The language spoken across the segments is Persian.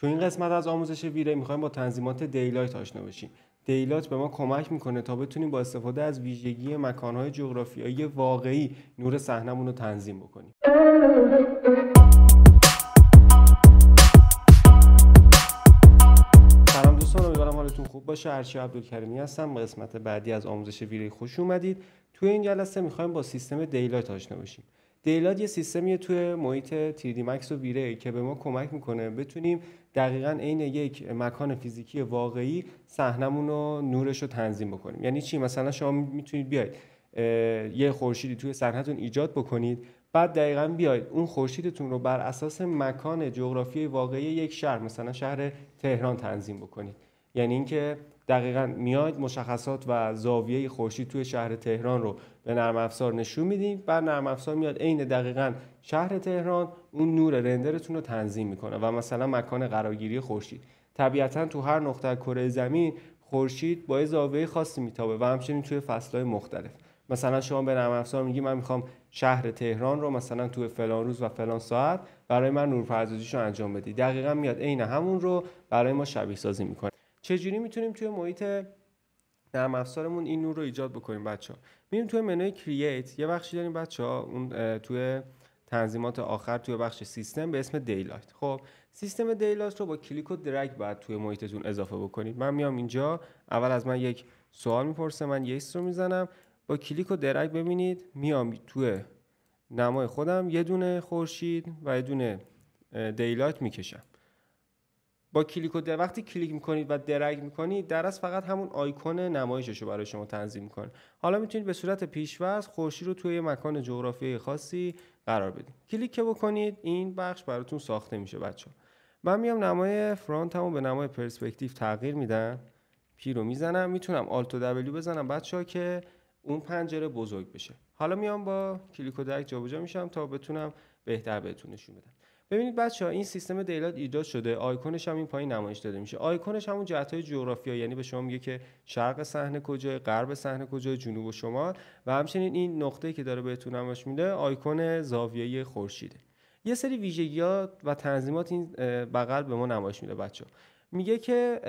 تو این قسمت از آموزش ویره میخوایم با تنظیمات دیلایت آشنا بشیم دیلایت به ما کمک میکنه تا بتونیم با استفاده از ویژگی مکانهای جغرافیایی واقعی نور صحنهمون رو تنظیم بکنیم سلام دوستان امیدوارم حالتون خوب باشه هرچی عبدالکریمی هستم قسمت بعدی از آموزش ویری خوش اومدید توی این جلسه میخوایم با سیستم دیلایت آشنا بشیم دیلایت یه سیستمیه توی محیط 3D Max و ویری که به ما کمک میکنه بتونیم دقیقا عین یک مکان فیزیکی واقعی صحنمون رو نورش رو تنظیم بکنیم یعنی چی مثلا شما میتونید بیاید یه خورشیدی توی صحنتون ایجاد بکنید بعد دقیقا بیاید اون خورشیدتون رو بر اساس مکان جغرافی واقعی یک شهر مثلا شهر تهران تنظیم بکنید یعنی اینکه دقیقا میاد مشخصات و زاویه خورشید توی شهر تهران رو به نرم افزار نشون میدیم و نرم افزار میاد عین دقیقا شهر تهران اون نور رندرتون رو تنظیم میکنه و مثلا مکان قرارگیری خورشید طبیعتا تو هر نقطه کره زمین خورشید با زاویه خاصی میتابه و همچنین توی فصلهای مختلف مثلا شما به نرم افزار میگی من میخوام شهر تهران رو مثلا توی فلان روز و فلان ساعت برای من نورپردازیش رو انجام بدی دقیقا میاد عین همون رو برای ما شبیه سازی میکنه چجوری میتونیم توی محیط نرم افزارمون این نور رو ایجاد بکنیم بچه ها میریم توی منوی کرییت یه بخشی داریم بچه ها اون توی تنظیمات آخر توی بخش سیستم به اسم دیلایت خب سیستم دیلایت رو با کلیک و درگ بعد توی محیطتون اضافه بکنید من میام اینجا اول از من یک سوال میپرسه من یس رو میزنم با کلیک و درگ ببینید میام توی نمای خودم یه دونه خورشید و یه دونه دیلایت میکشم با کلیک و در وقتی کلیک میکنید و درگ میکنید در از فقط همون آیکون نمایشش رو برای شما تنظیم میکنه حالا میتونید به صورت پیشورز خورشید رو توی مکان جغرافیایی خاصی قرار بدید کلیک که بکنید این بخش براتون ساخته میشه بچه من میام نمای فرانت همون به نمای پرسپکتیو تغییر میدم پی رو میزنم میتونم آلت و دبلیو بزنم بچه ها که اون پنجره بزرگ بشه حالا میام با کلیک و درک جابجا میشم تا بتونم بهتر بهتون نشون بدم ببینید بچه ها این سیستم دیلات ایجاد شده آیکونش هم این پایین نمایش داده میشه آیکونش همون جهت های جغرافیا یعنی به شما میگه که شرق صحنه کجای غرب صحنه کجای جنوب و شمال و همچنین این نقطه که داره بهتون نمایش میده آیکون زاویه خورشیده یه سری ویژگی و تنظیمات این بغل به ما نمایش میده بچه ها. میگه که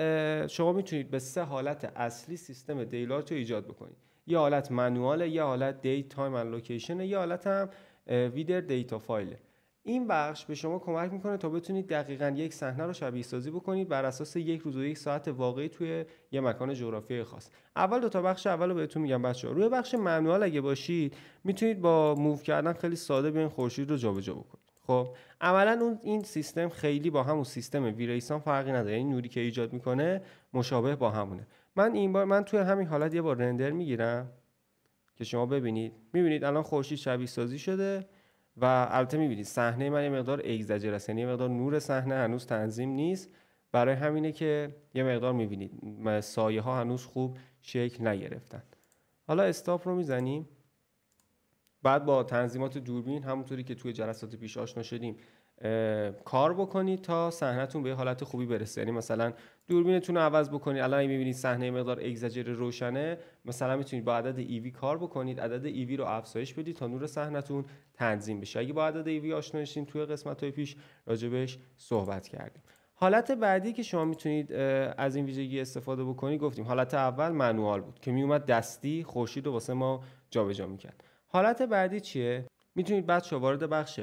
شما میتونید به سه حالت اصلی سیستم دیلات رو ایجاد بکنید یه حالت منواله یه حالت دیت تایم لوکیشن یه حالت هم ویدر دیتا فایله این بخش به شما کمک میکنه تا بتونید دقیقا یک صحنه رو شبیه سازی بکنید بر اساس یک روز و یک ساعت واقعی توی یه مکان جغرافیایی خاص اول دو تا بخش اول رو بهتون میگم بچه‌ها روی بخش منوال اگه باشید میتونید با موو کردن خیلی ساده این خورشید رو جابجا بکنید خب عملا اون این سیستم خیلی با همون سیستم ویریسان فرقی نداره این یعنی نوری که ایجاد میکنه مشابه با همونه من این بار من توی همین حالت یه بار رندر میگیرم که شما ببینید میبینید الان خورشید شبیه سازی شده و البته میبینید صحنه من یه مقدار اگزاجر است یعنی مقدار نور صحنه هنوز تنظیم نیست برای همینه که یه مقدار میبینید سایه ها هنوز خوب شکل نگرفتن حالا استاپ رو میزنیم بعد با تنظیمات دوربین همونطوری که توی جلسات پیش آشنا شدیم کار بکنید تا صحنهتون به حالت خوبی برسه یعنی مثلا دوربینتون رو عوض بکنید الان میبینید صحنه مقدار اگزاجر روشنه مثلا میتونید با عدد ایوی کار بکنید عدد ایوی رو افزایش بدید تا نور صحنهتون تنظیم بشه اگه با عدد ایوی آشنا نشین توی قسمت های پیش راجبش صحبت کردیم حالت بعدی که شما میتونید از این ویژگی استفاده بکنید گفتیم حالت اول منوال بود که میومد دستی خورشید رو واسه ما جابجا میکرد حالت بعدی چیه میتونید بعد وارد بخش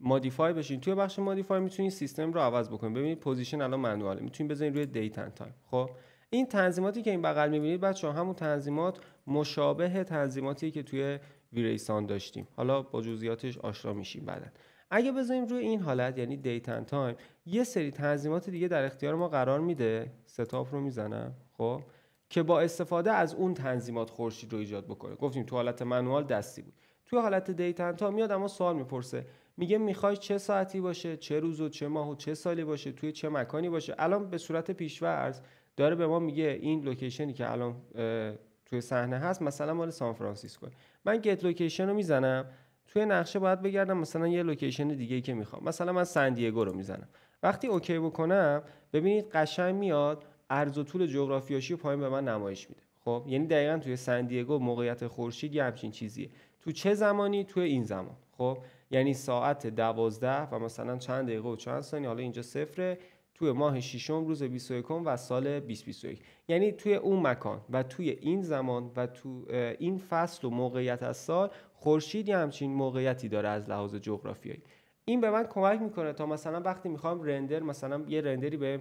مودیفای بشین توی بخش مودیفای میتونید سیستم رو عوض بکنید ببینید پوزیشن الان منواله میتونید بزنید روی دیت اند تایم خب این تنظیماتی که این بغل میبینید بچه همون تنظیمات مشابه تنظیماتی که توی ویریسان داشتیم حالا با جزئیاتش آشنا میشیم بعدا اگه بزنیم روی این حالت یعنی دیت اند تایم یه سری تنظیمات دیگه در اختیار ما قرار میده ستاپ رو میزنم خب که با استفاده از اون تنظیمات خورشید رو ایجاد بکنه گفتیم تو حالت منوال دستی بود توی حالت دیت اند تایم میاد اما سوال میپرسه میگه میخوای چه ساعتی باشه چه روز و چه ماه و چه سالی باشه توی چه مکانی باشه الان به صورت پیشورز داره به ما میگه این لوکیشنی که الان توی صحنه هست مثلا مال سان فرانسیسکو من گت لوکیشن رو میزنم توی نقشه باید بگردم مثلا یه لوکیشن دیگه که میخوام مثلا من سان دیگو رو میزنم وقتی اوکی بکنم ببینید قشنگ میاد عرض و طول جغرافیاشی پایین به من نمایش میده خب یعنی دقیقا توی دیگو موقعیت خورشید یه همچین چیزیه تو چه زمانی توی این زمان خب یعنی ساعت دوازده و مثلا چند دقیقه و چند ثانیه حالا اینجا صفره توی ماه ششم روز 21 و سال 2021 یعنی توی اون مکان و توی این زمان و تو این فصل و موقعیت از سال خورشید یه همچین موقعیتی داره از لحاظ جغرافیایی این به من کمک میکنه تا مثلا وقتی میخوام رندر مثلا یه رندری به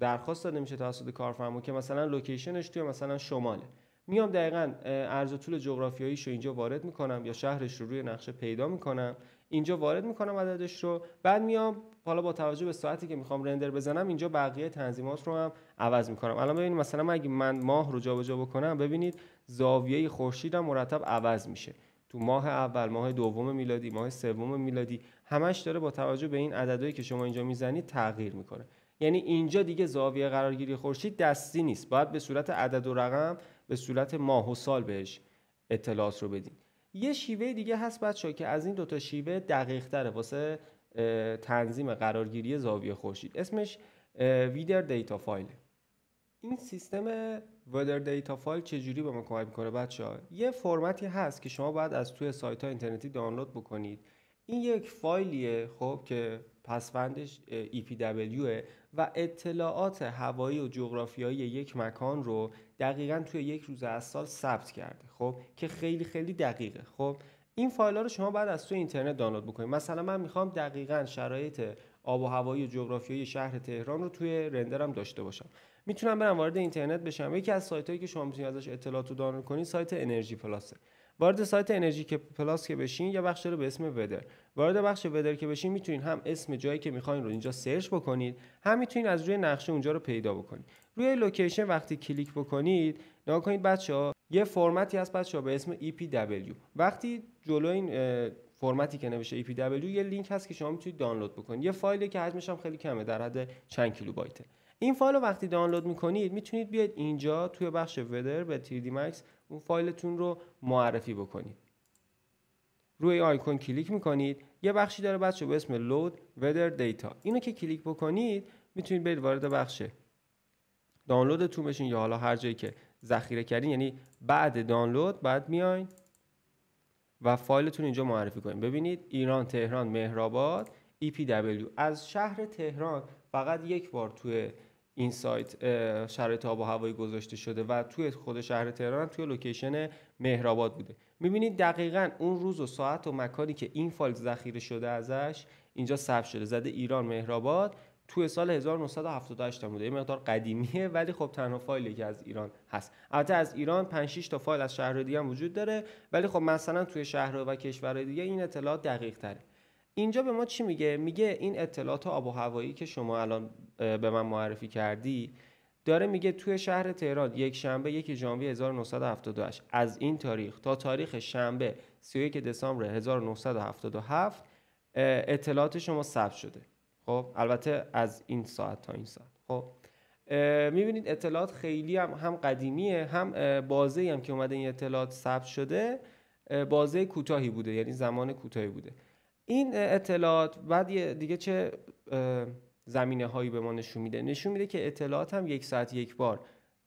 درخواست داده میشه توسط کارفرما که مثلا لوکیشنش توی مثلا شماله میام دقیقا ارز و طول جغرافیاییش رو اینجا وارد میکنم یا شهرش رو روی نقشه پیدا میکنم اینجا وارد میکنم عددش رو بعد میام حالا با توجه به ساعتی که میخوام رندر بزنم اینجا بقیه تنظیمات رو هم عوض میکنم الان ببینید مثلا من اگه من ماه رو جابجا بکنم ببینید زاویه خورشید هم مرتب عوض میشه تو ماه اول ماه دوم میلادی ماه سوم میلادی همش داره با توجه به این عددهایی که شما اینجا میزنید تغییر میکنه یعنی اینجا دیگه زاویه قرارگیری خورشید دستی نیست باید به صورت عدد و رقم به صورت ماه و سال بهش اطلاعات رو بدین یه شیوه دیگه هست بچه که از این دوتا شیوه دقیق تره واسه تنظیم قرارگیری زاویه خورشید اسمش ویدر دیتا فایل این سیستم ویدر دیتا فایل چجوری به ما کمک میکنه بچه ها؟ یه فرمتی هست که شما باید از توی سایت ها اینترنتی دانلود بکنید این یک فایلیه خب که پسفندش EPW و اطلاعات هوایی و جغرافیایی یک مکان رو دقیقا توی یک روز از سال ثبت کرده خب که خیلی خیلی دقیقه خب این فایل رو شما بعد از توی اینترنت دانلود بکنید مثلا من میخوام دقیقا شرایط آب و هوایی و جغرافیایی شهر تهران رو توی رندرم داشته باشم میتونم برم وارد اینترنت بشم یکی از سایت هایی که شما میتونید ازش اطلاعات رو دانلود کنید سایت انرژی پلاسه وارد سایت انرژی که پلاس که بشین یا بخش رو به اسم ودر وارد بخش ودر که بشین میتونید هم اسم جایی که میخواین رو اینجا سرچ بکنید هم میتونید از روی نقشه اونجا رو پیدا بکنید روی لوکیشن وقتی کلیک بکنید نگاه کنید بچه ها یه فرمتی هست بچه ها به اسم EPW وقتی جلو این فرمتی که نوشته EPW یه لینک هست که شما میتونید دانلود بکنید یه فایلی که حجمش هم خیلی کمه در حد چند کیلوبایت این فایل رو وقتی دانلود میکنید میتونید بیاید اینجا توی بخش ودر به 3D Max اون فایلتون رو معرفی بکنید روی آیکون کلیک میکنید یه بخشی داره بچه به اسم لود ودر دیتا اینو که کلیک بکنید میتونید برید وارد بخش دانلودتون بشین یا حالا هر جایی که ذخیره کردین یعنی بعد دانلود بعد میاین و فایلتون اینجا معرفی کنیم ببینید ایران تهران مهرآباد دبلیو e از شهر تهران فقط یک بار توی این سایت شرایط آب و هوایی گذاشته شده و توی خود شهر تهران توی لوکیشن مهرآباد بوده میبینید دقیقا اون روز و ساعت و مکانی که این فایل ذخیره شده ازش اینجا ثبت شده زده ایران مهرآباد تو سال 1978 بوده این مقدار قدیمیه ولی خب تنها فایلی که از ایران هست البته از ایران 5 6 تا فایل از شهر دیگه هم وجود داره ولی خب مثلا توی شهرها و کشورهای دیگه این اطلاعات دقیق تره اینجا به ما چی میگه میگه این اطلاعات آب و هوایی که شما الان به من معرفی کردی داره میگه توی شهر تهران یک شنبه یک ژانویه 1978 از این تاریخ تا تاریخ شنبه 31 دسامبر 1977 اطلاعات شما ثبت شده خب البته از این ساعت تا این ساعت خب میبینید اطلاعات خیلی هم هم قدیمیه هم بازه هم که اومده این اطلاعات ثبت شده بازه کوتاهی بوده یعنی زمان کوتاهی بوده این اطلاعات بعد دیگه چه زمینه هایی به ما نشون میده نشون میده که اطلاعات هم یک ساعت یک بار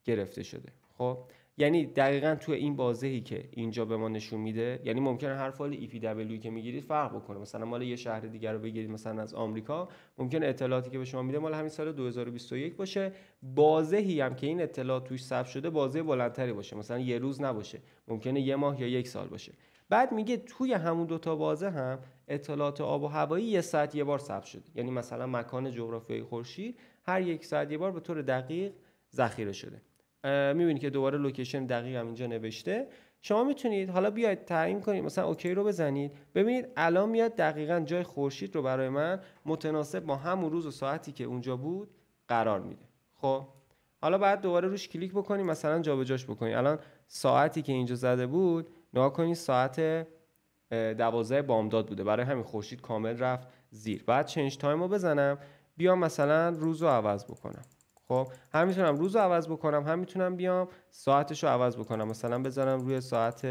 گرفته شده خب یعنی دقیقا تو این بازهی که اینجا به ما نشون میده یعنی ممکنه هر فایل ای پی دبلیو که میگیرید فرق بکنه مثلا مال یه شهر دیگر رو بگیرید مثلا از آمریکا ممکنه اطلاعاتی که به شما میده مال همین سال 2021 باشه بازهی هم که این اطلاعات توش ثبت شده بازه بلندتری باشه مثلا یه روز نباشه ممکنه یه ماه یا یک سال باشه بعد میگه توی همون دوتا بازه هم اطلاعات آب و هوایی یه ساعت یه بار ثبت شده یعنی مثلا مکان جغرافیایی خورشید هر یک ساعت یه بار به طور دقیق ذخیره شده میبینید که دوباره لوکیشن دقیق هم اینجا نوشته شما میتونید حالا بیاید تعیین کنید مثلا اوکی رو بزنید ببینید الان میاد دقیقا جای خورشید رو برای من متناسب با همون روز و ساعتی که اونجا بود قرار میده خب حالا بعد دوباره روش کلیک بکنیم مثلا جابجاش بکنیم الان ساعتی که اینجا زده بود نگاه کنید ساعت دوازده بامداد بوده برای همین خورشید کامل رفت زیر بعد چنج تایم رو بزنم بیام مثلا روز رو عوض بکنم خب هم میتونم روز رو عوض بکنم هم میتونم بیام ساعتش رو عوض بکنم مثلا بزنم روی ساعت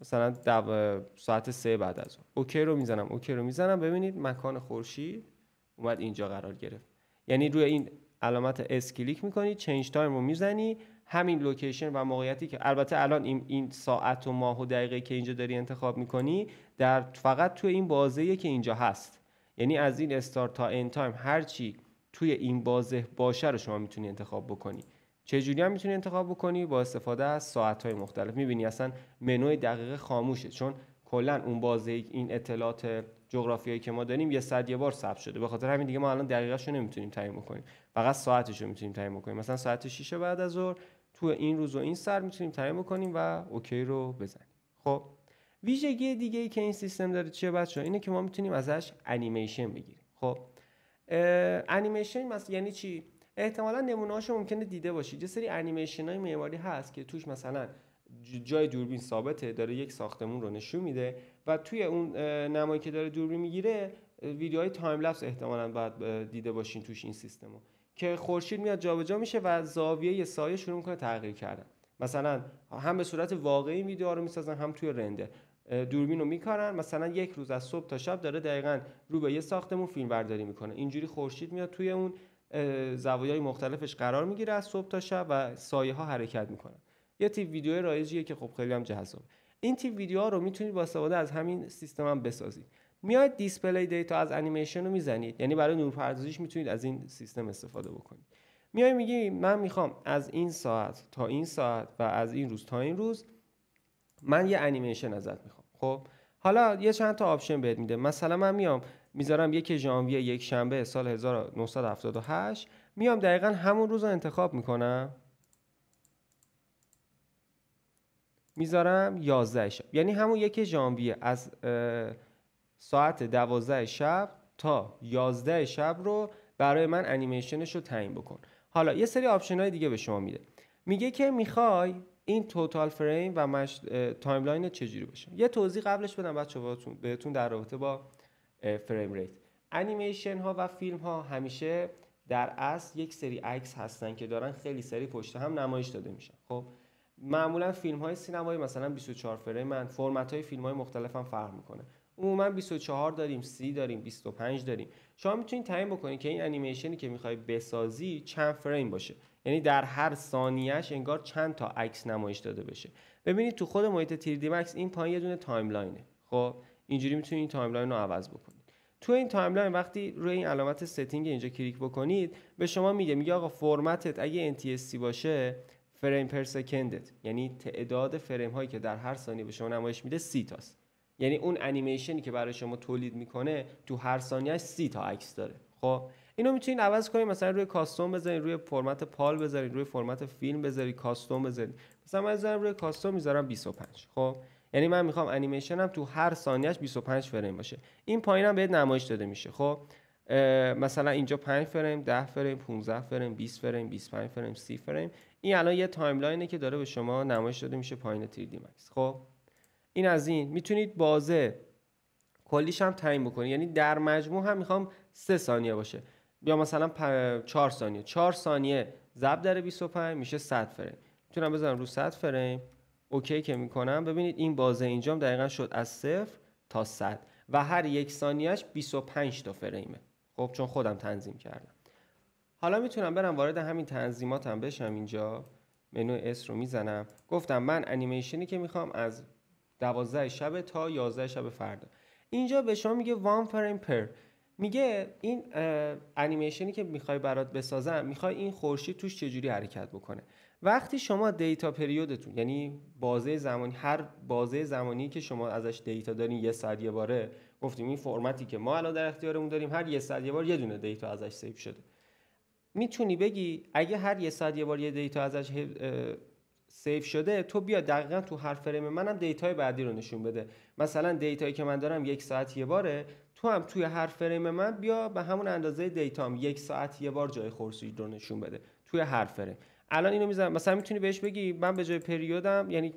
مثلا دو... ساعت سه بعد از اون اوکی رو میزنم اوکی رو میزنم ببینید مکان خورشید اومد اینجا قرار گرفت یعنی روی این علامت اس کلیک میکنی چنج تایم رو میزنی همین لوکیشن و موقعیتی که البته الان این, ساعت و ماه و دقیقه که اینجا داری انتخاب میکنی در فقط توی این بازه که اینجا هست یعنی از این استارت تا ان تایم هر چی توی این بازه باشه رو شما میتونی انتخاب بکنی چه هم میتونی انتخاب بکنی با استفاده از ساعت های مختلف میبینی اصلا منوی دقیقه خاموشه چون کلا اون بازه این اطلاعات جغرافیایی که ما داریم یه صد یه بار ثبت شده به خاطر همین دیگه ما الان رو نمیتونیم تعیین بکنیم فقط ساعتش رو میتونیم تعیین بکنیم مثلا ساعت 6 بعد از ظهر تو این روز و این سر میتونیم تعیین بکنیم و اوکی رو بزنیم خب ویژگی دیگه ای که این سیستم داره چیه بچه‌ها اینه که ما میتونیم ازش انیمیشن بگیریم خب انیمیشن مثلا یعنی چی احتمالا نمونه‌هاش ممکنه دیده باشید یه سری انیمیشن های معماری هست که توش مثلا جای دوربین ثابته داره یک ساختمون رو نشون میده و توی اون نمایی که داره دوربین میگیره ویدیوهای تایم لپس احتمالا باید دیده باشین توش این سیستم رو که خورشید میاد جابجا میشه و زاویه سایه شروع میکنه تغییر کردن مثلا هم به صورت واقعی ویدیوها رو میسازن هم توی رندر دوربین رو میکارن مثلا یک روز از صبح تا شب داره دقیقا رو به یه ساختمون فیلم برداری میکنه اینجوری خورشید میاد توی اون زوایای مختلفش قرار میگیره از صبح تا شب و سایه ها حرکت میکنن یه تیپ ویدیو رایجیه که خب خیلی هم جذاب این تیپ ویدیوها رو میتونید با استفاده از همین سیستم هم بسازید میاید دیسپلی دیتا از انیمیشن رو میزنید یعنی برای نورپردازیش میتونید از این سیستم استفاده بکنید میای میگی من میخوام از این ساعت تا این ساعت و از این روز تا این روز من یه انیمیشن ازت میخوام خب حالا یه چند تا آپشن بهت میده مثلا من میام میذارم یک ژانویه یک شنبه سال 1978 میام دقیقا همون روز رو انتخاب میکنم میذارم 11 شب یعنی همون یک ژانویه از ساعت 12 شب تا 11 شب رو برای من انیمیشنش رو تعیین بکن حالا یه سری آپشن های دیگه به شما میده میگه که میخوای این توتال فریم و مش... تایملاین چجوری باشه یه توضیح قبلش بدم بچه بهتون در رابطه با فریم ریت انیمیشن ها و فیلم ها همیشه در اصل یک سری عکس هستن که دارن خیلی سری پشت هم نمایش داده میشن خب معمولا فیلم های سینمایی مثلا 24 فریم من فرمت های فیلم های مختلف هم فرق میکنه عموما 24 داریم 30 داریم 25 داریم شما میتونید تعیین بکنید که این انیمیشنی که میخوای بسازی چند فریم باشه یعنی در هر ثانیهش انگار چند تا عکس نمایش داده بشه ببینید تو خود محیط 3 دی این پایین یه دونه تایملاینه خب اینجوری میتونید این تایملاین رو عوض بکنید تو این تایملاین وقتی روی این علامت ستینگ اینجا کلیک بکنید به شما میگه میگه آقا فرمتت اگه NTSC باشه فریم پر سکندت یعنی تعداد فریم هایی که در هر ثانیه به شما نمایش میده سی تاست یعنی اون انیمیشنی که برای شما تولید میکنه تو هر ثانیهش سی تا عکس داره خب اینو میتونین عوض کنین مثلا روی کاستوم بذارین روی فرمت پال بذارین روی فرمت فیلم بذارین کاستوم بذارین مثلا من میذارم روی کاستوم میذارم 25 خب یعنی من میخوام انیمیشنم تو هر ثانیهش 25 فریم باشه این هم بهت نمایش داده میشه خب مثلا اینجا 5 فریم 10 فریم 15 فریم 20 فریم 25 فریم 30 فریم این الان یه تایملاینه که داره به شما نمایش داده میشه پایین تریدی مکس خب این از این میتونید بازه کلیش هم تعیین بکنید یعنی در مجموع هم میخوام 3 ثانیه باشه یا مثلا 4 ثانیه 4 ثانیه ضرب در 25 میشه 100 فریم میتونم بزنم رو 100 فریم اوکی که میکنم ببینید این بازه اینجام دقیقا شد از صفر تا 100 و هر یک ثانیهش 25 تا فریمه خب چون خودم تنظیم کردم حالا میتونم برم وارد همین تنظیماتم بشم اینجا منو اس رو میزنم گفتم من انیمیشنی که میخوام از 12 شب تا 11 شب فردا اینجا به شما میگه وان فریم پر میگه این انیمیشنی که میخوای برات بسازم میخوای این خورشید توش چجوری حرکت بکنه وقتی شما دیتا پریودتون یعنی بازه زمانی هر بازه زمانی که شما ازش دیتا دارین یه ساعت یه باره گفتیم این فرمتی که ما الان در اختیارمون داریم هر یه ساعت یه بار یه دونه دیتا ازش سیو شده میتونی بگی اگه هر یه ساعت یه بار یه دیتا ازش سیف شده تو بیا دقیقا تو هر فریم منم دیتای بعدی رو نشون بده مثلا دیتایی که من دارم یک ساعت یه باره تو هم توی هر فریم من بیا به همون اندازه دیتام یک ساعت یه بار جای خورشید رو نشون بده توی هر فریم الان اینو میزنم مثلا میتونی بهش بگی من به جای پریودم یعنی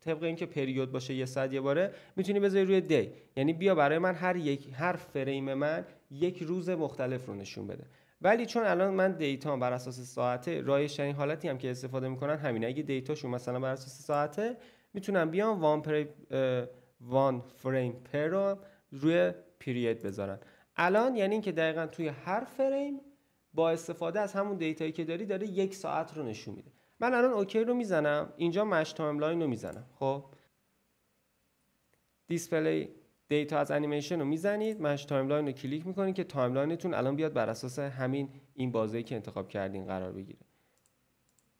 طبق اینکه پریود باشه یه ساعت یه باره میتونی بذاری روی دی یعنی بیا برای من هر یک هر فریم من یک روز مختلف رو نشون بده ولی چون الان من دیتا بر اساس ساعته رایش این حالتی هم که استفاده میکنن همینه اگه دیتاشون مثلا بر اساس ساعته میتونم بیام وان, وان فریم پر رو روی پیریت بذارن الان یعنی اینکه دقیقا توی هر فریم با استفاده از همون دیتایی که داری داره یک ساعت رو نشون میده من الان اوکی رو میزنم اینجا مش تایم لاین رو میزنم خب دیسپلی دیتا از انیمیشن رو میزنید مش تایملاین رو کلیک میکنید که تایملاینتون الان بیاد بر اساس همین این بازه که انتخاب کردین قرار بگیره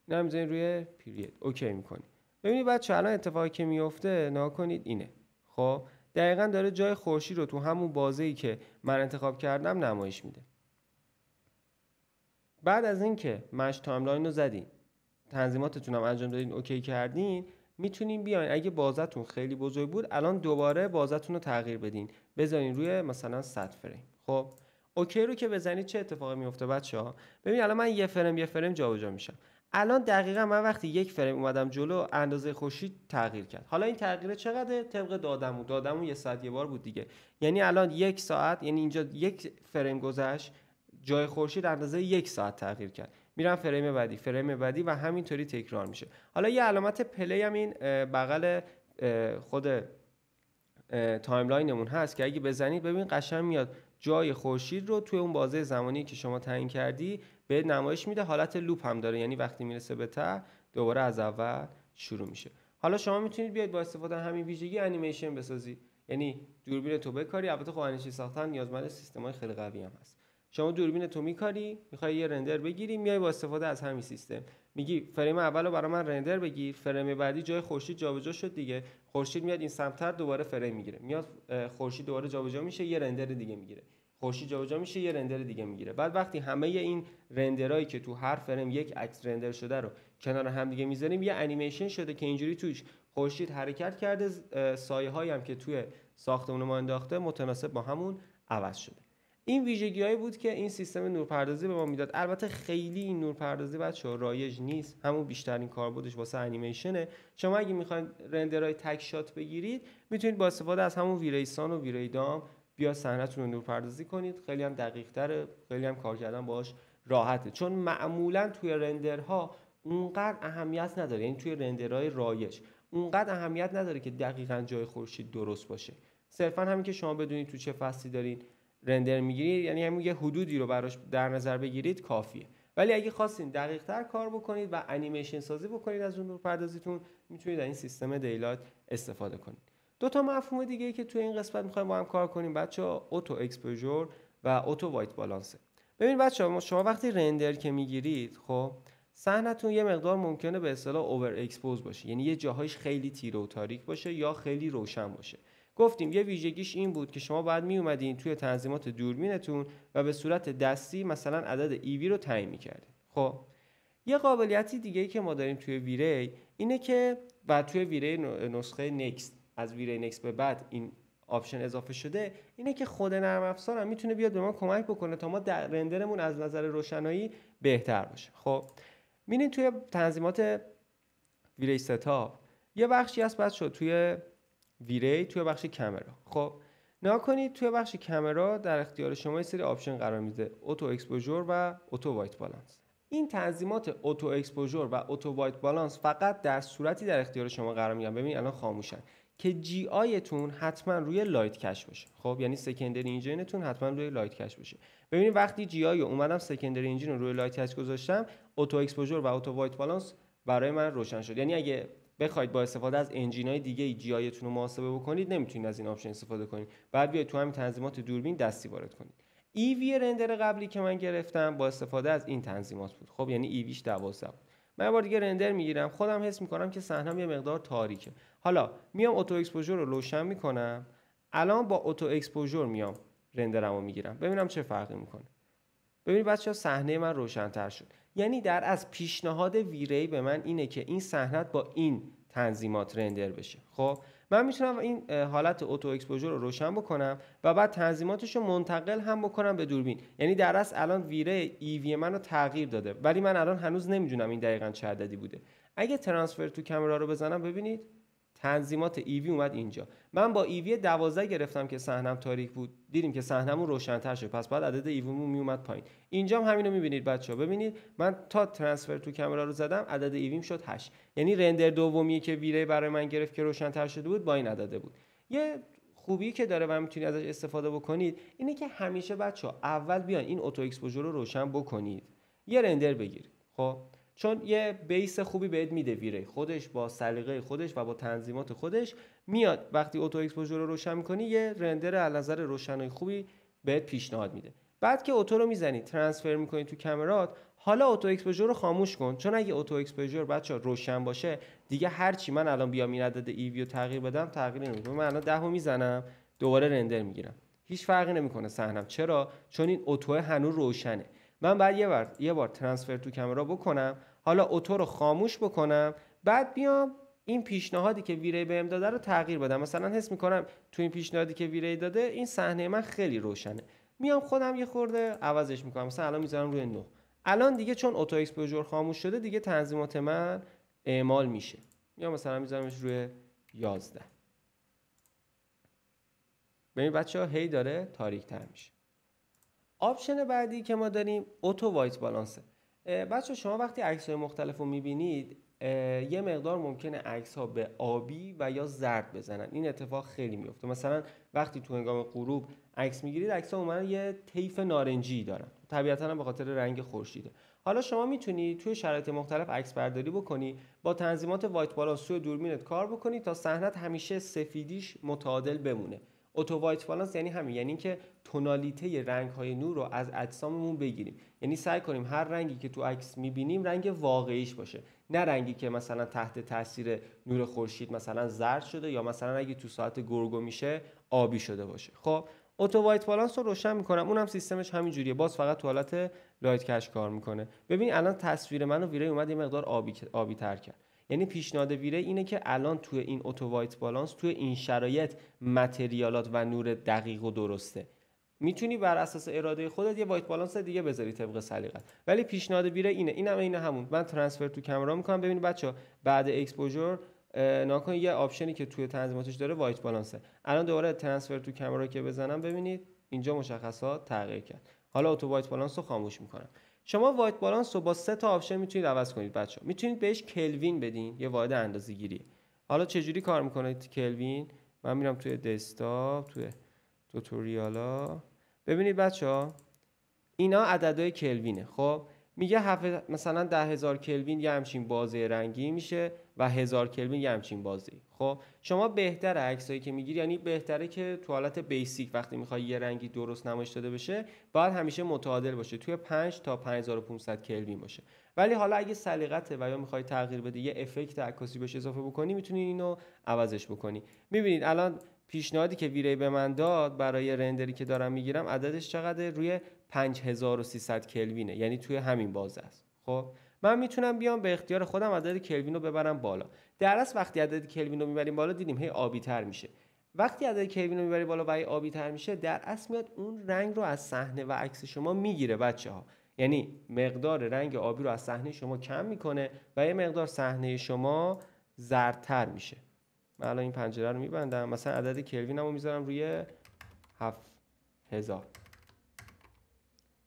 اینا هم روی پیریود اوکی میکنید ببینید بچه الان اتفاقی که میفته کنید اینه خب دقیقا داره جای خورشید رو تو همون بازه ای که من انتخاب کردم نمایش میده بعد از اینکه مش تایملاین رو زدین تنظیماتتون هم انجام دادین اوکی کردین میتونین بیاین اگه بازتون خیلی بزرگ بود الان دوباره بازتون رو تغییر بدین بذارین روی مثلا 100 فریم خب اوکی رو که بزنید چه اتفاقی میفته بچه ها ببین الان من یه فریم یه فریم جابجا میشم الان دقیقا من وقتی یک فریم اومدم جلو اندازه خوشی تغییر کرد حالا این تغییر چقدره طبق دادمو دادمون یه ساعت یه بار بود دیگه یعنی الان یک ساعت یعنی اینجا یک فریم گذشت جای خورشید اندازه یک ساعت تغییر کرد میرم فریم بعدی فریم بعدی و همینطوری تکرار میشه حالا یه علامت پلی هم این بغل خود تایملاینمون هست که اگه بزنید ببین قشنگ میاد جای خورشید رو توی اون بازه زمانی که شما تعیین کردی به نمایش میده حالت لوپ هم داره یعنی وقتی میرسه به ته دوباره از اول شروع میشه حالا شما میتونید بیاید با استفاده همین ویژگی انیمیشن بسازی یعنی دوربین تو بکاری البته خب انیمیشن ساختن نیازمند سیستمای خیلی قوی هم هست شما دوربین تو میکاری میخوای یه رندر بگیری میای با استفاده از همین سیستم میگی فریم اولو برای من رندر بگیر فریم بعدی جای خورشید جابجا شد دیگه خورشید میاد این سمتتر دوباره فریم میگیره میاد خورشید دوباره جابجا میشه یه رندر دیگه میگیره خورشید جابجا میشه یه رندر دیگه میگیره بعد وقتی همه این رندرایی که تو هر فریم یک عکس رندر شده رو کنار هم دیگه میذاریم یه انیمیشن شده که اینجوری توش خورشید حرکت کرده سایه هم که توی ساختمون ما انداخته متناسب با همون عوض شده این ویژگی بود که این سیستم نورپردازی به ما میداد البته خیلی این نورپردازی بچه ها رایج نیست همون بیشترین کاربردش واسه انیمیشنه شما اگه میخواید رندرهای تک شات بگیرید میتونید با استفاده از همون ویریسان و ویریدام بیا صحنهتون رو نورپردازی کنید خیلی هم دقیق خیلی هم کار کردن باش راحته چون معمولا توی رندرها اونقدر اهمیت نداره یعنی توی رندرهای رایج اونقدر اهمیت نداره که دقیقا جای خورشید درست باشه صرفا همین که شما بدونید تو چه فصلی دارین رندر میگیرید یعنی همون یه حدودی رو براش در نظر بگیرید کافیه ولی اگه خواستین دقیق کار بکنید و انیمیشن سازی بکنید از اون رو پردازیتون میتونید از این سیستم دیلات استفاده کنید دو تا مفهوم دیگه که توی این قسمت میخوایم با هم کار کنیم بچه اوتو اکسپوژور و اوتو وایت بالانسه ببین بچه شما وقتی رندر که میگیرید خب صحنتون یه مقدار ممکنه به اصطلاح اوور اکسپوز باشه یعنی یه جاهایش خیلی تیره و تاریک باشه یا خیلی روشن باشه گفتیم یه ویژگیش این بود که شما باید می اومدین توی تنظیمات دوربینتون و به صورت دستی مثلا عدد ایوی رو تعیین میکردین خب یه قابلیتی دیگه ای که ما داریم توی ویری اینه که و توی ویری نسخه نکست از ویری نکست به بعد این آپشن اضافه شده اینه که خود نرم افزار هم میتونه بیاد به ما کمک بکنه تا ما در رندرمون از نظر روشنایی بهتر باشه خب میرین توی تنظیمات ویری ستاپ یه بخشی هست بعد شد توی ویری توی بخش کمرا خب نگاه کنید توی بخش کمرا در اختیار شما یه سری آپشن قرار میده اوتو اکسپوژور و اوتو وایت بالانس این تنظیمات اوتو اکسپوژور و اوتو وایت بالانس فقط در صورتی در اختیار شما قرار میگم ببین الان خاموشن که جی حتما روی لایت کش باشه خب یعنی سکندری انجینتون حتما روی لایت کش باشه ببینید وقتی جی آی اومدم سکندری انجین رو روی لایت کش گذاشتم اوتو اکسپوژور و اوتو وایت بالانس برای من روشن شد یعنی اگه بخواید با استفاده از انجین های دیگه ای رو محاسبه بکنید نمیتونید از این آپشن استفاده کنید بعد بیاید تو همین تنظیمات دوربین دستی وارد کنید ایوی رندر قبلی که من گرفتم با استفاده از این تنظیمات بود خب یعنی ایویش دوازده بود من بار دیگه رندر میگیرم خودم حس میکنم که صحنه یه مقدار تاریکه حالا میام اتو اکسپوژر رو روشن میکنم الان با اتو اکسپوژر میام رندرمو میگیرم ببینم چه فرقی میکنه ببینید بچه‌ها صحنه من روشنتر شد یعنی در از پیشنهاد ویری به من اینه که این صحنت با این تنظیمات رندر بشه خب من میتونم این حالت اوتو اکسپوژر رو روشن بکنم و بعد تنظیماتش رو منتقل هم بکنم به دوربین یعنی در از الان ویره ایوی من رو تغییر داده ولی من الان هنوز نمیدونم این دقیقا چه عددی بوده اگه ترانسفر تو کامرا رو بزنم ببینید تنظیمات ایوی اومد اینجا من با ایوی 12 گرفتم که صحنم تاریک بود دیدیم که صحنمون روشنتر شد پس بعد عدد ایویمون میومد پایین اینجا هم همینو میبینید بچه ها ببینید من تا ترانسفر تو کامرا رو زدم عدد ایویم شد 8 یعنی رندر دومیه که ویره برای من گرفت که روشنتر شده بود با این عدده بود یه خوبی که داره و میتونید ازش استفاده بکنید اینه که همیشه بچه ها اول بیان این اتو اکسپوژر رو روشن بکنید یه رندر بگیرید خب چون یه بیس خوبی بهت میده ویره خودش با سلیقه خودش و با تنظیمات خودش میاد وقتی اوتو اکسپوژر رو روشن میکنی یه رندر از نظر روشنایی خوبی بهت پیشنهاد میده بعد که اتو رو میزنی ترانسفر میکنی تو کمرات حالا اتو اکسپوژر رو خاموش کن چون اگه اتو اکسپوژر بچه روشن باشه دیگه هرچی من الان بیام این عدد وی رو تغییر بدم تغییر نمیکنه من الان دهو میزنم دوباره رندر میگیرم هیچ فرقی نمیکنه صحنم چرا چون این اتو هنوز روشنه من بعد یه بار یه بار ترانسفر تو کمرا بکنم حالا اتو رو خاموش بکنم بعد بیام این پیشنهادی که ویری بهم داده رو تغییر بدم مثلا حس میکنم تو این پیشنهادی که ویری داده این صحنه من خیلی روشنه میام خودم یه خورده عوضش میکنم مثلا الان میذارم روی نو الان دیگه چون اتو اکسپوژر خاموش شده دیگه تنظیمات من اعمال میشه یا مثلا میذارمش روی 11 ببین بچه ها هی داره تاریک تر میشه آپشن بعدی که ما داریم اوتو وایت بالانسه بچه شما وقتی عکس های مختلف رو میبینید یه مقدار ممکنه عکس ها به آبی و یا زرد بزنن این اتفاق خیلی میفته مثلا وقتی تو هنگام غروب عکس میگیرید عکس ها اومدن یه طیف نارنجی دارن طبیعتا هم به خاطر رنگ خورشیده حالا شما میتونی توی شرایط مختلف عکس برداری بکنی با تنظیمات وایت بالانس توی دوربینت کار بکنی تا صحنت همیشه سفیدیش متعادل بمونه اتو وایت بالانس یعنی همین یعنی که تونالیته رنگ های نور رو از اجساممون بگیریم یعنی سعی کنیم هر رنگی که تو عکس میبینیم رنگ واقعیش باشه نه رنگی که مثلا تحت تاثیر نور خورشید مثلا زرد شده یا مثلا اگه تو ساعت گرگو میشه آبی شده باشه خب اتو وایت بالانس رو روشن میکنم اونم هم سیستمش همین جوریه باز فقط تو حالت لایت کش کار میکنه ببین الان تصویر منو ویرای اومد یه مقدار آبی آبی تر کرد یعنی پیشنهاد ویره اینه که الان توی این اوتو وایت بالانس توی این شرایط متریالات و نور دقیق و درسته میتونی بر اساس اراده خودت یه وایت بالانس دیگه بذاری طبق سلیقت ولی پیشنهاد ویره اینه این هم اینه همون من ترانسفر تو کامرا میکنم ببینید بچه بعد اکسپوژر ناکن یه آپشنی که توی تنظیماتش داره وایت بالانسه الان دوباره ترانسفر تو کامرا که بزنم ببینید اینجا مشخصات تغییر کرد حالا اتو وایت بالانس رو خاموش میکنم شما وایت بالانس رو با سه تا آپشن میتونید عوض کنید بچه میتونید بهش کلوین بدین یه واحد اندازه گیری حالا چجوری کار میکنه کلوین من میرم توی دسکتاپ توی توتوریالا ببینید بچه ها اینا عددهای کلوینه خب میگه هف... مثلا ده هزار کلوین یه همچین بازه رنگی میشه و هزار کلوین یه همچین بازه خب شما بهتر عکسایی که میگیری یعنی بهتره که تو حالت بیسیک وقتی میخوای یه رنگی درست نمایش داده بشه باید همیشه متعادل باشه توی 5 تا 5500 کلوین باشه ولی حالا اگه سلیقته و یا میخوای تغییر بده یه افکت عکاسی بهش اضافه بکنی میتونی اینو عوضش بکنی میبینید الان پیشنهادی که ویری به من داد برای رندری که دارم میگیرم عددش چقدر روی 5300 کلوینه یعنی توی همین بازه است خب من میتونم بیام به اختیار خودم عدد کلوین رو ببرم بالا در اصل وقتی عدد کلوین رو میبریم بالا دیدیم هی آبی تر میشه وقتی عدد کلوین رو میبریم بالا و هی آبی تر میشه در اصل میاد اون رنگ رو از صحنه و عکس شما میگیره بچه ها یعنی مقدار رنگ آبی رو از صحنه شما کم میکنه و یه مقدار صحنه شما زردتر میشه من الان این پنجره رو میبندم مثلا عدد کلوینم رو میذارم روی 7000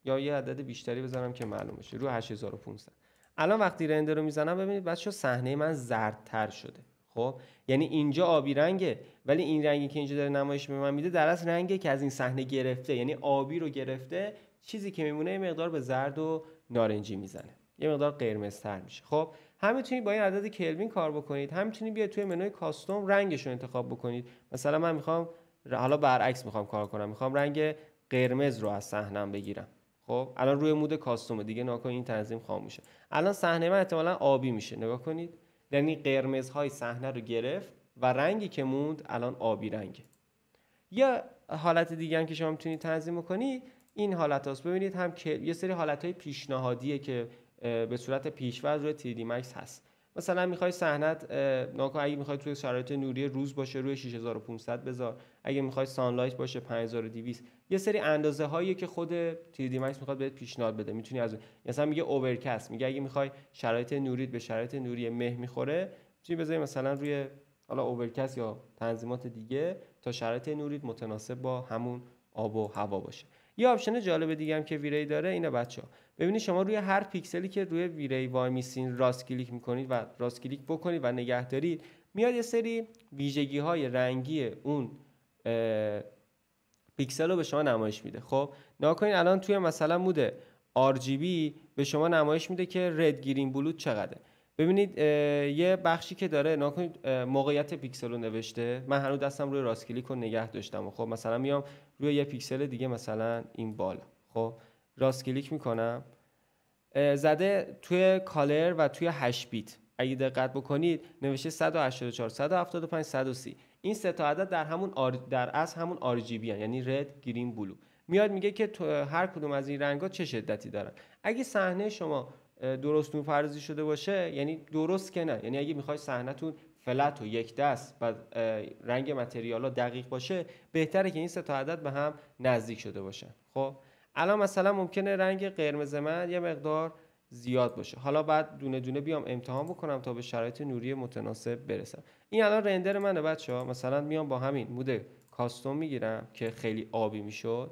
یا یه عدد بیشتری بزنم که معلوم بشه رو 8500 الان وقتی رندر رو میزنم ببینید بچه صحنه من زردتر شده خب یعنی اینجا آبی رنگه ولی این رنگی که اینجا داره نمایش به من میده در اصل رنگه که از این صحنه گرفته یعنی آبی رو گرفته چیزی که میمونه یه مقدار به زرد و نارنجی میزنه یه مقدار قرمزتر میشه خب هم میتونید با این عدد کلوین کار بکنید هم میتونید بیاید توی منوی کاستوم رنگش رو انتخاب بکنید مثلا من میخوام حالا برعکس میخوام کار کنم میخوام رنگ قرمز رو از صحنه بگیرم خب الان روی مود کاستومه دیگه ناکن این تنظیم خاموشه الان صحنه من احتمالاً آبی میشه نگاه کنید یعنی قرمزهای صحنه رو گرفت و رنگی که موند الان آبی رنگه یا حالت دیگه هم که شما میتونید تنظیم کنید این حالت هاست ببینید هم که یه سری حالت های پیشنهادیه که به صورت پیشور روی 3D هست مثلا میخوای صحنت ناکو اگه میخوای توی شرایط نوری روز باشه روی 6500 بذار اگه میخوای سانلایت باشه 5200 یه سری اندازه هایی که خود تیدی مکس میخواد بهت پیشنهاد بده میتونی از مثلا میگه اوورکست میگه اگه میخوای شرایط نوریت به شرایط نوری مه میخوره میتونی بذاری مثلا روی حالا اوورکست یا تنظیمات دیگه تا شرایط نوریت متناسب با همون آب و هوا باشه یه آپشن جالب دیگه هم که ویری داره اینه بچه ها ببینید شما روی هر پیکسلی که روی ویری وای میسین راست کلیک میکنید و راست کلیک بکنید و نگه دارید میاد یه سری ویژگی های رنگی اون پیکسل رو به شما نمایش میده خب ناکنین الان توی مثلا مود RGB به شما نمایش میده که رد گرین بلود چقدره ببینید یه بخشی که داره ناکنید موقعیت پیکسل رو نوشته من هنوز دستم روی راست کلیک رو نگه داشتم خب مثلا میام روی یه پیکسل دیگه مثلا این بالا خب راست کلیک میکنم زده توی کالر و توی 8 بیت اگه دقت بکنید نوشته 184 175 130 این سه تا عدد در همون آر... در از همون آر جی بی یعنی رد گرین بلو میاد میگه که تو هر کدوم از این رنگ ها چه شدتی دارن اگه صحنه شما درست فرضی شده باشه یعنی درست که نه یعنی اگه میخوای صحنهتون فلت و یک دست و رنگ متریال ها دقیق باشه بهتره که این سه تا عدد به هم نزدیک شده باشه خب الان مثلا ممکنه رنگ قرمز من یه مقدار زیاد باشه حالا بعد دونه دونه بیام امتحان بکنم تا به شرایط نوری متناسب برسم این الان رندر منه بچه ها مثلا میام با همین مود کاستوم میگیرم که خیلی آبی میشد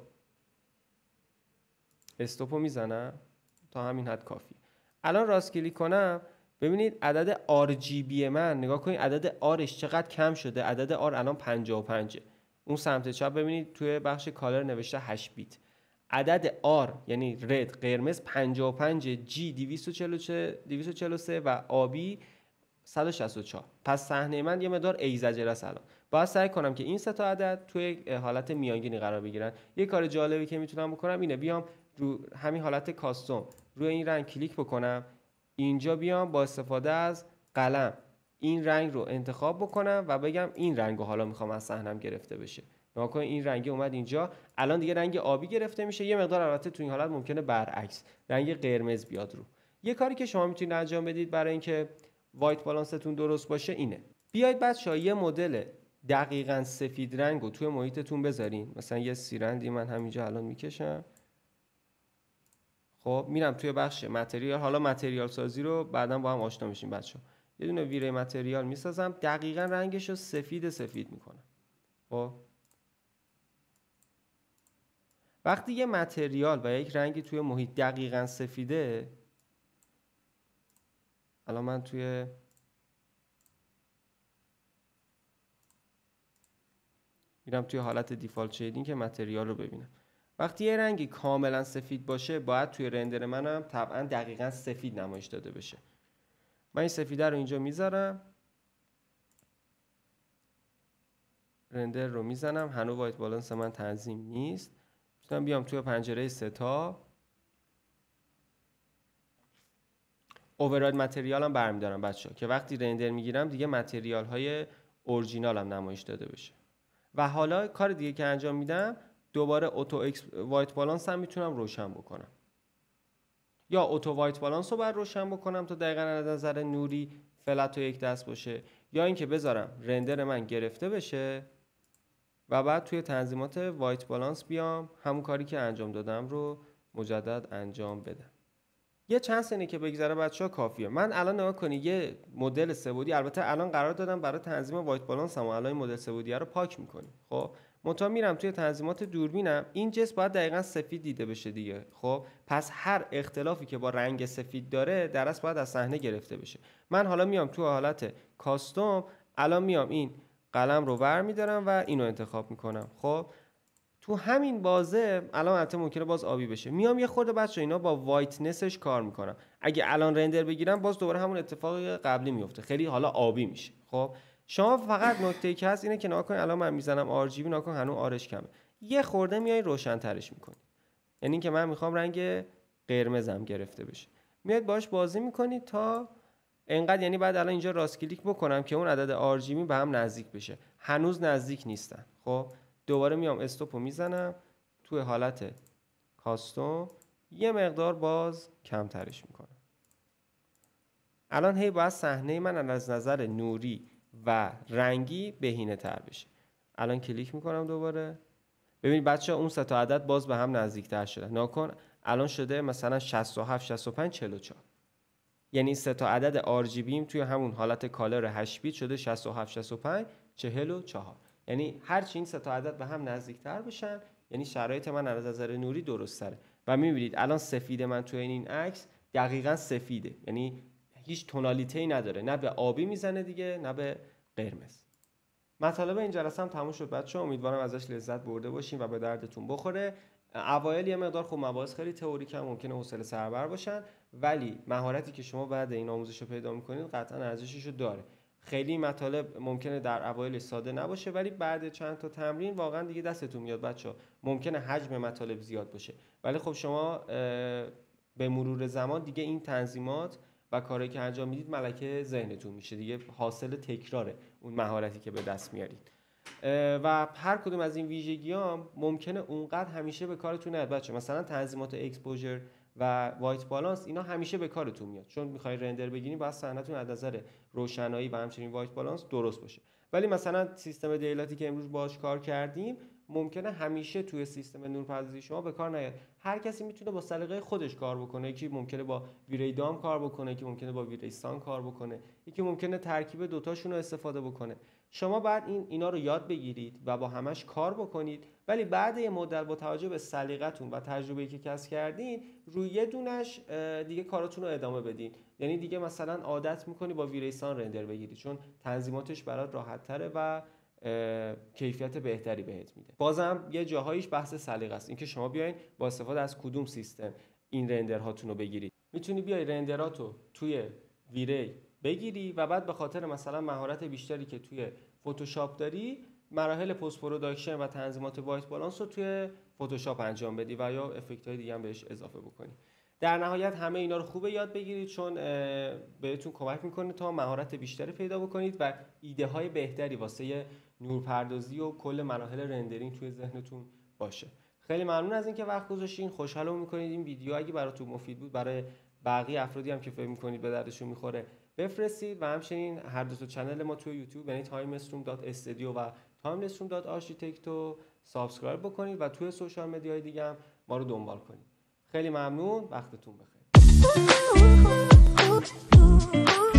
استوپو میزنم تا همین حد کافی الان راست کلیک کنم ببینید عدد RGB من نگاه کنید عدد آرش چقدر کم شده عدد آر الان 55 اون سمت چپ ببینید توی بخش کالر نوشته 8 بیت عدد آر یعنی رد قرمز 55 جی 243 و آبی 164 پس صحنه من یه مدار ایزجر است الان باید سعی کنم که این سه تا عدد توی حالت میانگینی قرار بگیرن یه کار جالبی که میتونم بکنم اینه بیام رو همین حالت کاستوم روی این رنگ کلیک بکنم اینجا بیام با استفاده از قلم این رنگ رو انتخاب بکنم و بگم این رنگ رو حالا میخوام از صحنم گرفته بشه نگاه این رنگی اومد اینجا الان دیگه رنگ آبی گرفته میشه یه مقدار البته تو این حالت ممکنه برعکس رنگ قرمز بیاد رو یه کاری که شما میتونید انجام بدید برای اینکه وایت بالانستون درست باشه اینه بیاید بچه یه مدل دقیقا سفید رنگ رو توی محیطتون بذارین مثلا یه سیرندی من همینجا الان میکشم خب میرم توی بخش متریال حالا متریال سازی رو بعدا با هم آشنا میشیم بچه یه دونه ویره متریال میسازم دقیقا رنگش رو سفید سفید میکنم خب وقتی یه متریال و یک رنگی توی محیط دقیقا سفیده الان من توی میرم توی حالت دیفالت شیدین که متریال رو ببینم وقتی یه رنگی کاملا سفید باشه باید توی رندر منم طبعا دقیقا سفید نمایش داده بشه من این سفیده رو اینجا میذارم رندر رو میزنم هنوز وایت بالانس من تنظیم نیست میتونم بیام توی پنجره ستا اووراید متریال هم برمیدارم بچه که وقتی رندر میگیرم دیگه متریال های اورجینال هم نمایش داده بشه و حالا کار دیگه که انجام میدم دوباره اوتو وایت بالانس هم میتونم روشن بکنم یا اوتو وایت بالانس رو بر روشن بکنم تا دقیقا از نظر نوری فلت و یک دست باشه یا اینکه بذارم رندر من گرفته بشه و بعد توی تنظیمات وایت بالانس بیام همون کاری که انجام دادم رو مجدد انجام بدم یه چند سنه که بگذره بچه ها کافیه من الان نگاه کنی یه مدل سبودی البته الان قرار دادم برای تنظیم وایت بالانس هم الان این مدل سبودی رو پاک میکنیم خب متا میرم توی تنظیمات دوربینم این جس باید دقیقا سفید دیده بشه دیگه خب پس هر اختلافی که با رنگ سفید داره در اصل باید از صحنه گرفته بشه من حالا میام تو حالت کاستوم الان میام این قلم رو ور میدارم و اینو انتخاب میکنم خب تو همین بازه الان البته ممکنه باز آبی بشه میام یه خورده بچه اینا با وایتنسش کار میکنم اگه الان رندر بگیرم باز دوباره همون اتفاق قبلی میفته خیلی حالا آبی میشه خب شما فقط نکته که هست اینه که ناکن الان من میزنم آر جی بی هنوز آرش کمه یه خورده میای روشن ترش میکنی یعنی که من میخوام رنگ قرمزم گرفته بشه میاد باش بازی میکنی تا انقدر یعنی بعد الان اینجا راست کلیک بکنم که اون عدد آر جی به هم نزدیک بشه هنوز نزدیک نیستن خب دوباره میام استوپو میزنم توی حالت کاستوم یه مقدار باز کمترش میکنم الان هی باید صحنه من از نظر نوری و رنگی بهینه تر بشه الان کلیک میکنم دوباره ببینید بچه اون ستا عدد باز به هم نزدیک تر شده ناکن الان شده مثلا 67 65 44 یعنی سه تا عدد RGB توی همون حالت کالر 8 بیت شده 67 65 44 یعنی هرچی این سه عدد به هم نزدیکتر بشن یعنی شرایط من از نظر نوری درست تره و میبینید الان سفید من توی این عکس دقیقا سفیده یعنی هیچ تونالیته نداره نه به آبی میزنه دیگه نه به قرمز مطالب این جلسه هم تموم شد بچه امیدوارم ازش لذت برده باشیم و به دردتون بخوره اوایل یه مقدار خب مباحث خیلی تئوریک هم ممکنه حوصله سربر باشن ولی مهارتی که شما بعد این آموزش رو پیدا میکنید قطعا ارزشش رو داره خیلی مطالب ممکنه در اوایل ساده نباشه ولی بعد چند تا تمرین واقعا دیگه دستتون میاد بچه ممکنه حجم مطالب زیاد باشه ولی خب شما به مرور زمان دیگه این تنظیمات و کاری که انجام میدید ملکه ذهنتون میشه دیگه حاصل تکراره اون مهارتی که به دست میارید و هر کدوم از این ویژگی ها ممکنه اونقدر همیشه به کارتون نیاد بچه مثلا تنظیمات اکسپوژر و وایت بالانس اینا همیشه به کارتون میاد چون میخوای رندر بگیرین باید صحنتون از نظر روشنایی و همچنین وایت بالانس درست باشه ولی مثلا سیستم دیلاتی که امروز باش کار کردیم ممکنه همیشه توی سیستم نورپردازی شما به کار نیاد هر کسی میتونه با سلیقه خودش کار بکنه یکی ممکنه با ویری دام کار بکنه یکی ممکنه با ویری سان کار بکنه یکی ممکنه ترکیب دوتاشون رو استفاده بکنه شما بعد این اینا رو یاد بگیرید و با همش کار بکنید ولی بعد یه مدل با توجه به سلیقتون و تجربه که کسب کردین روی یه دونش دیگه کاراتون رو ادامه بدین یعنی دیگه مثلا عادت میکنی با ویریسان رندر بگیری چون تنظیماتش برات راحت و کیفیت بهتری بهت میده بازم یه جاهاییش بحث سلیقه است اینکه شما بیاین با استفاده از کدوم سیستم این هاتون رو بگیرید میتونی بیای رندراتو توی ویری بگیری و بعد به خاطر مثلا مهارت بیشتری که توی فتوشاپ داری مراحل پست پروداکشن و تنظیمات وایت بالانس رو توی فتوشاپ انجام بدی و یا افکت های دیگه هم بهش اضافه بکنی در نهایت همه اینا رو خوبه یاد بگیرید چون بهتون کمک میکنه تا مهارت بیشتری پیدا بکنید و ایده های بهتری واسه نورپردازی و کل مراحل رندرینگ توی ذهنتون باشه خیلی ممنون از اینکه وقت گذاشتین خوشحال میکنید این ویدیو اگه براتون مفید بود برای بقیه افرادی هم که فکر میکنید به دردشون میخوره بفرستید و همچنین هر دو تا چنل ما توی یوتیوب یعنی استدیو و timestream.architect رو سابسکرایب بکنید و توی سوشال مدیاهای دیگه هم ما رو دنبال کنید خیلی ممنون وقتتون بخیر